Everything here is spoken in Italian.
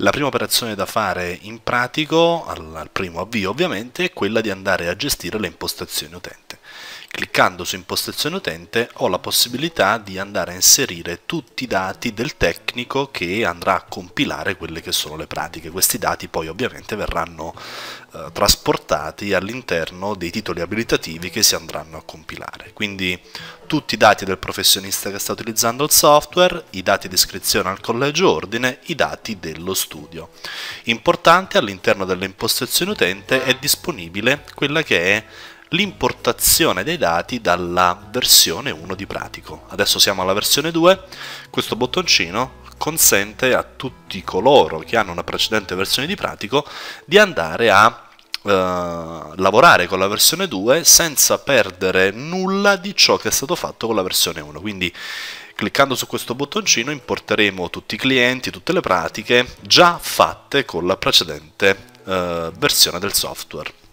La prima operazione da fare in pratico, al primo avvio ovviamente, è quella di andare a gestire le impostazioni utente cliccando su impostazione utente ho la possibilità di andare a inserire tutti i dati del tecnico che andrà a compilare quelle che sono le pratiche. Questi dati poi ovviamente verranno eh, trasportati all'interno dei titoli abilitativi che si andranno a compilare. Quindi tutti i dati del professionista che sta utilizzando il software, i dati di iscrizione al collegio ordine, i dati dello studio. Importante all'interno dell'impostazione utente è disponibile quella che è l'importazione dei dati dalla versione 1 di pratico. Adesso siamo alla versione 2, questo bottoncino consente a tutti coloro che hanno una precedente versione di pratico di andare a Uh, lavorare con la versione 2 senza perdere nulla di ciò che è stato fatto con la versione 1. Quindi cliccando su questo bottoncino importeremo tutti i clienti, tutte le pratiche già fatte con la precedente uh, versione del software.